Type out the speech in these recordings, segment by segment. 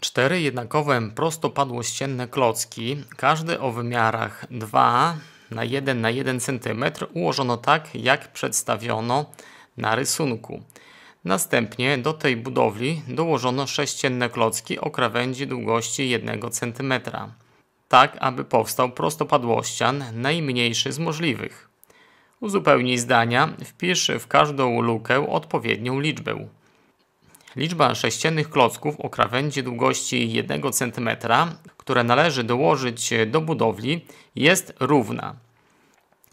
Cztery jednakowe prostopadłościenne klocki, każdy o wymiarach 2 na 1 na 1 cm ułożono tak, jak przedstawiono na rysunku. Następnie do tej budowli dołożono sześcienne klocki o krawędzi długości 1 cm, tak aby powstał prostopadłościan najmniejszy z możliwych. Uzupełnij zdania, wpisz w każdą lukę odpowiednią liczbę. Liczba sześciennych klocków o krawędzi długości 1 cm, które należy dołożyć do budowli, jest równa.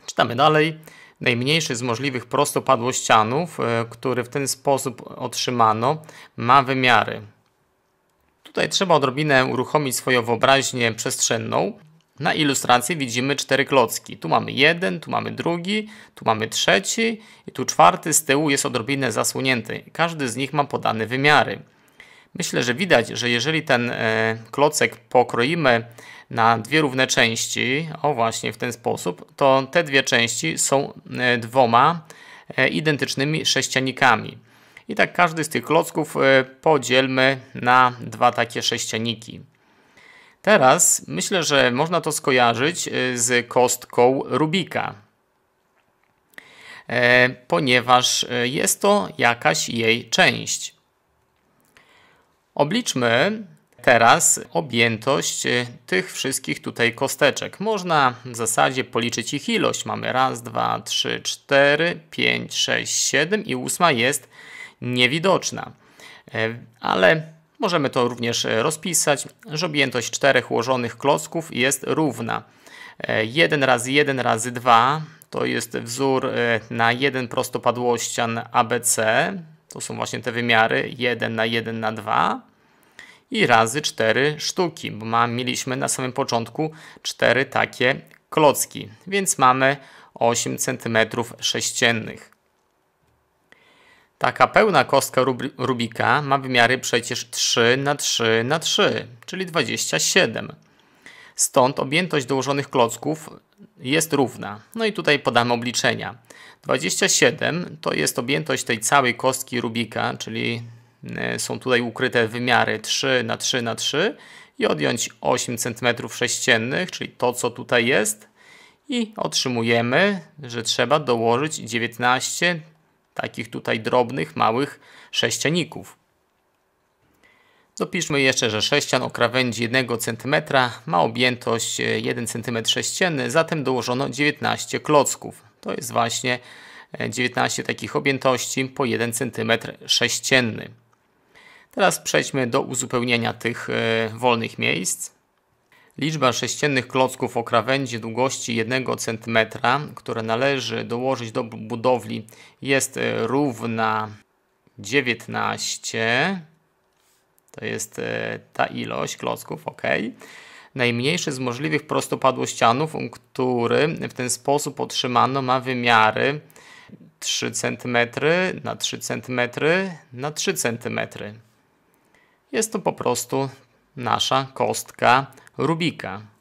Czytamy dalej. Najmniejszy z możliwych prostopadłościanów, e, który w ten sposób otrzymano, ma wymiary. Tutaj trzeba odrobinę uruchomić swoją wyobraźnię przestrzenną. Na ilustracji widzimy cztery klocki. Tu mamy jeden, tu mamy drugi, tu mamy trzeci i tu czwarty z tyłu jest odrobinę zasłonięty. Każdy z nich ma podane wymiary. Myślę, że widać, że jeżeli ten e, klocek pokroimy na dwie równe części, o właśnie w ten sposób, to te dwie części są e, dwoma e, identycznymi sześcianikami. I tak każdy z tych klocków podzielmy na dwa takie sześcianiki. Teraz myślę, że można to skojarzyć y, z kostką Rubika, e, ponieważ e, jest to jakaś jej część. Obliczmy teraz objętość y, tych wszystkich tutaj kosteczek. Można w zasadzie policzyć ich ilość. Mamy raz, dwa, trzy, cztery, pięć, sześć, siedem i ósma jest niewidoczna. E, ale Możemy to również e, rozpisać, że objętość czterech ułożonych klocków jest równa. 1 e, razy 1 razy 2 to jest wzór e, na jeden prostopadłościan ABC. To są właśnie te wymiary 1 na 1 na 2 i razy 4 sztuki, bo ma, mieliśmy na samym początku 4 takie klocki, więc mamy 8 cm sześciennych. Taka pełna kostka Rubika ma wymiary przecież 3 na 3 na 3, czyli 27. Stąd objętość dołożonych klocków jest równa. No i tutaj podamy obliczenia. 27 to jest objętość tej całej kostki Rubika, czyli y, są tutaj ukryte wymiary 3 na 3 na 3 i odjąć 8 cm sześciennych, czyli to co tutaj jest i otrzymujemy, że trzeba dołożyć 19 takich tutaj drobnych, małych sześcianików. Dopiszmy jeszcze, że sześcian o krawędzi 1 cm ma objętość 1 e, cm sześcienny, zatem dołożono 19 klocków. To jest właśnie 19 e, takich objętości po 1 cm sześcienny. Teraz przejdźmy do uzupełnienia tych e, wolnych miejsc. Liczba sześciennych klocków o krawędzi długości 1 cm, które należy dołożyć do budowli jest e, równa 19. To jest e, ta ilość klocków, ok. Najmniejszy z możliwych prostopadłościanów, który w ten sposób otrzymano ma wymiary 3 cm na 3 cm na 3 cm. Jest to po prostu nasza kostka Rubika.